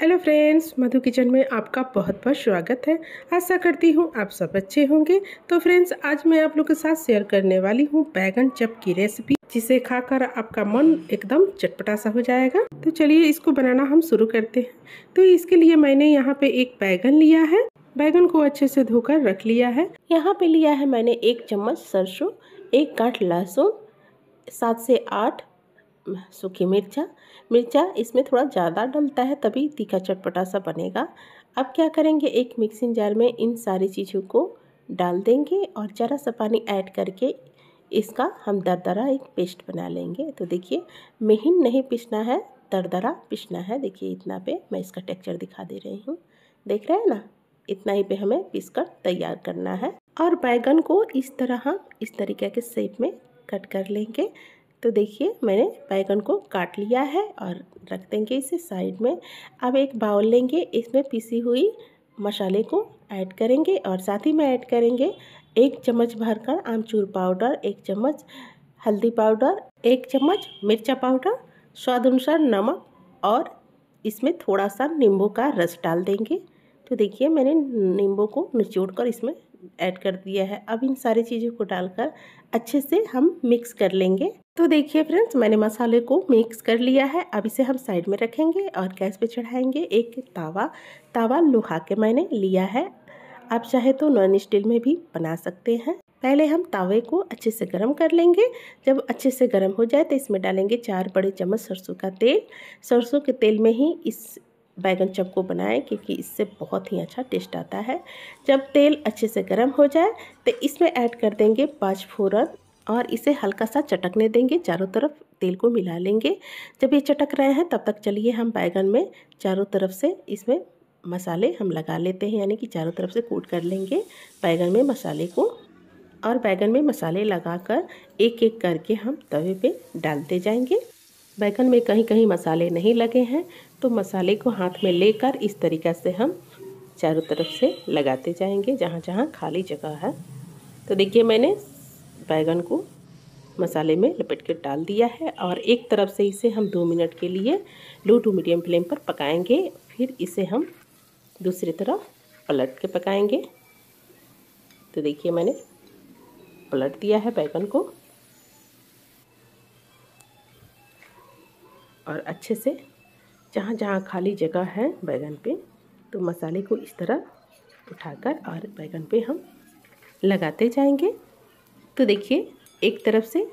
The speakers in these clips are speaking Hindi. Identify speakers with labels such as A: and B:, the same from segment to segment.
A: हेलो फ्रेंड्स मधु किचन में आपका बहुत बहुत स्वागत है आशा करती हूँ आप सब अच्छे होंगे तो फ्रेंड्स आज मैं आप लोग के साथ शेयर करने वाली हूँ बैगन चप की रेसिपी जिसे खाकर आपका मन एकदम चटपटा सा हो जाएगा तो चलिए इसको बनाना हम शुरू करते हैं तो इसके लिए मैंने यहाँ पे एक बैगन लिया है बैगन को अच्छे से धोकर रख लिया है यहाँ पे लिया है मैंने एक चम्मच सरसों एक काट लहसुन सात से आठ सूखी मिर्चा मिर्चा इसमें थोड़ा ज़्यादा डलता है तभी तीखा चटपटा सा बनेगा अब क्या करेंगे एक मिक्सिंग जार में इन सारी चीज़ों को डाल देंगे और ज़रा सा पानी ऐड करके इसका हम दरदरा एक पेस्ट बना लेंगे तो देखिए महीन नहीं पिसना है दरदरा पिसना है देखिए इतना पे मैं इसका टेक्चर दिखा दे रही हूँ देख रहे हैं ना इतना ही पे हमें पीस कर तैयार करना है और बैगन को इस तरह हम इस तरीके के शेप में कट कर लेंगे तो देखिए मैंने बैगन को काट लिया है और रख देंगे इसे साइड में अब एक बाउल लेंगे इसमें पीसी हुई मसाले को ऐड करेंगे और साथ ही में ऐड करेंगे एक चम्मच भर कर आमचूर पाउडर एक चम्मच हल्दी पाउडर एक चम्मच मिर्चा पाउडर स्वाद अनुसार नमक और इसमें थोड़ा सा नींबू का रस डाल देंगे तो देखिए मैंने नींबू को निचोड़ कर इसमें ऐड कर दिया है अब इन सारी चीज़ों को डालकर अच्छे से हम मिक्स कर लेंगे तो देखिए फ्रेंड्स मैंने मसाले को मिक्स कर लिया है अब इसे हम साइड में रखेंगे और गैस पे चढ़ाएंगे एक तावा तावा लोहा के मैंने लिया है आप चाहे तो नॉन स्टील में भी बना सकते हैं पहले हम तावे को अच्छे से गर्म कर लेंगे जब अच्छे से गर्म हो जाए तो इसमें डालेंगे चार बड़े चम्मच सरसों का तेल सरसों के तेल में ही इस बैगन चप को बनाएं क्योंकि इससे बहुत ही अच्छा टेस्ट आता है जब तेल अच्छे से गर्म हो जाए तो इसमें ऐड कर देंगे पाँच फोरन और इसे हल्का सा चटकने देंगे चारों तरफ तेल को मिला लेंगे जब ये चटक रहे हैं तब तक चलिए हम बैगन में चारों तरफ से इसमें मसाले हम लगा लेते हैं यानी कि चारों तरफ से कूट कर लेंगे बैगन में मसाले को और बैगन में मसाले लगाकर एक एक करके हम तवे पे डालते जाएंगे बैगन में कहीं कहीं मसाले नहीं लगे हैं तो मसाले को हाथ में लेकर इस तरीक़ा से हम चारों तरफ से लगाते जाएंगे जहाँ जहाँ खाली जगह है तो देखिए मैंने बैगन को मसाले में लपेट के डाल दिया है और एक तरफ से इसे हम दो मिनट के लिए लो टू मीडियम फ्लेम पर पकाएंगे फिर इसे हम दूसरी तरफ पलट के पकाएंगे तो देखिए मैंने पलट दिया है बैगन को और अच्छे से जहाँ जहाँ खाली जगह है बैगन पे तो मसाले को इस तरह उठाकर और बैगन पे हम लगाते जाएंगे तो देखिए एक तरफ से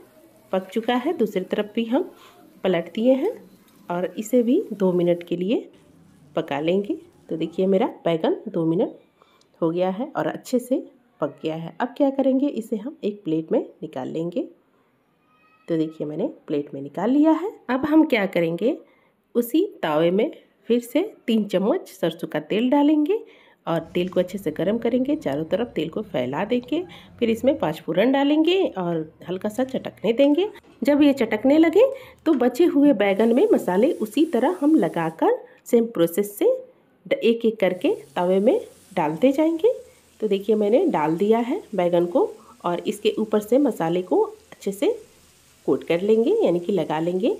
A: पक चुका है दूसरी तरफ भी हम पलट दिए हैं और इसे भी दो मिनट के लिए पका लेंगे तो देखिए मेरा बैगन दो मिनट हो गया है और अच्छे से पक गया है अब क्या करेंगे इसे हम एक प्लेट में निकाल लेंगे तो देखिए मैंने प्लेट में निकाल लिया है अब हम क्या करेंगे उसी तावे में फिर से तीन चम्मच सरसों का तेल डालेंगे और तेल को अच्छे से गर्म करेंगे चारों तरफ तेल को फैला देंगे फिर इसमें पाँच डालेंगे और हल्का सा चटकने देंगे जब ये चटकने लगे तो बचे हुए बैगन में मसाले उसी तरह हम लगाकर सेम प्रोसेस से एक एक करके तवे में डालते जाएंगे तो देखिए मैंने डाल दिया है बैगन को और इसके ऊपर से मसाले को अच्छे से कोट कर लेंगे यानी कि लगा लेंगे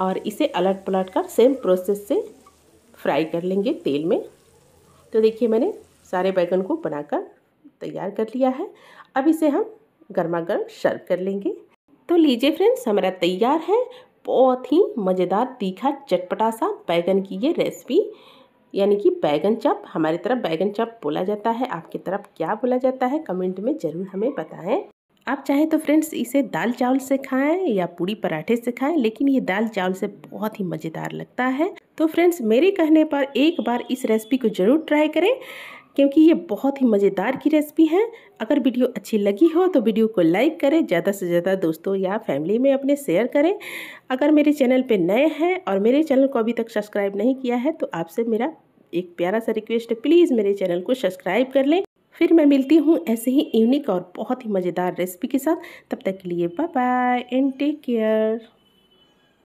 A: और इसे अलट पलट कर सेम प्रोसेस से फ्राई कर लेंगे तेल में तो देखिए मैंने सारे बैगन को बनाकर तैयार कर लिया है अब इसे हम गर्मा गर्म सर्व कर लेंगे तो लीजिए फ्रेंड्स हमारा तैयार है बहुत ही मज़ेदार तीखा चटपटा सा बैगन की ये रेसिपी यानी कि बैगन चप हमारी तरफ बैगन चप बोला जाता है आपकी तरफ क्या बोला जाता है कमेंट में ज़रूर हमें बताएं आप चाहें तो फ्रेंड्स इसे दाल चावल से खाएं या पूड़ी पराठे से खाएं लेकिन ये दाल चावल से बहुत ही मज़ेदार लगता है तो फ्रेंड्स मेरे कहने पर एक बार इस रेसिपी को ज़रूर ट्राई करें क्योंकि ये बहुत ही मज़ेदार की रेसिपी है अगर वीडियो अच्छी लगी हो तो वीडियो को लाइक करें ज़्यादा से ज़्यादा दोस्तों या फैमिली में अपने शेयर करें अगर मेरे चैनल पर नए हैं और मेरे चैनल को अभी तक सब्सक्राइब नहीं किया है तो आपसे मेरा एक प्यारा सा रिक्वेस्ट है प्लीज़ मेरे चैनल को सब्सक्राइब कर लें फिर मैं मिलती हूँ ऐसे ही यूनिक और बहुत ही मज़ेदार रेसिपी के साथ तब तक के लिए bye bye and take care